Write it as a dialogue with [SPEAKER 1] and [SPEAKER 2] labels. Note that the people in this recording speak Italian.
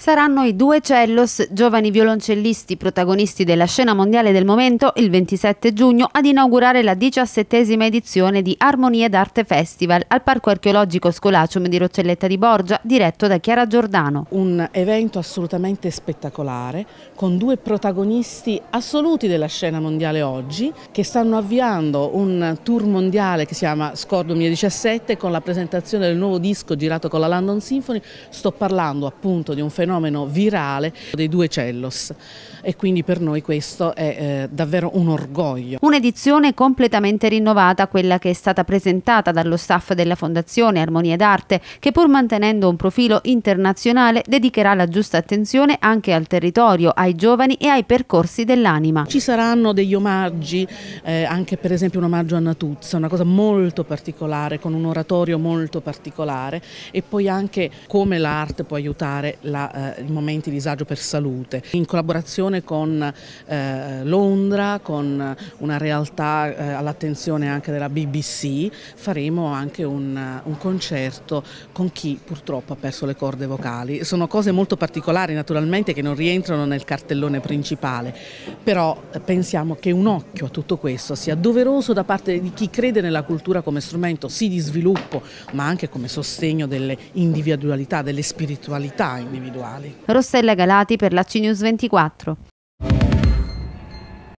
[SPEAKER 1] saranno i due Cellos, giovani violoncellisti protagonisti della scena mondiale del momento, il 27 giugno ad inaugurare la diciassettesima edizione di Armonie d'Arte Festival al Parco Archeologico Scolacium di Roccelletta di Borgia, diretto da
[SPEAKER 2] Chiara Giordano. Un evento assolutamente spettacolare, con due protagonisti assoluti della scena mondiale oggi, che stanno avviando un tour mondiale che si chiama Score 2017 con la presentazione del nuovo disco girato con la London Symphony. Sto parlando appunto di un fenomeno fenomeno virale dei due cellos e quindi per noi questo è eh, davvero un orgoglio.
[SPEAKER 1] Un'edizione completamente rinnovata, quella che è stata presentata dallo staff della Fondazione Armonia d'Arte, che pur mantenendo un profilo internazionale dedicherà la giusta attenzione anche al territorio, ai giovani e ai percorsi
[SPEAKER 2] dell'anima. Ci saranno degli omaggi, eh, anche per esempio un omaggio a Natuzza, una cosa molto particolare, con un oratorio molto particolare e poi anche come l'arte può aiutare la eh, momenti di disagio per salute, in collaborazione con eh, Londra, con una realtà eh, all'attenzione anche della BBC, faremo anche un, un, concerto con chi purtroppo ha perso le corde vocali. Sono cose molto particolari naturalmente che non rientrano nel cartellone principale, però pensiamo che un occhio a tutto questo sia doveroso da parte di chi crede nella cultura come strumento sì di sviluppo ma anche come sostegno delle individualità, delle spiritualità individuali.
[SPEAKER 1] Rossella Galati per la CNews 24.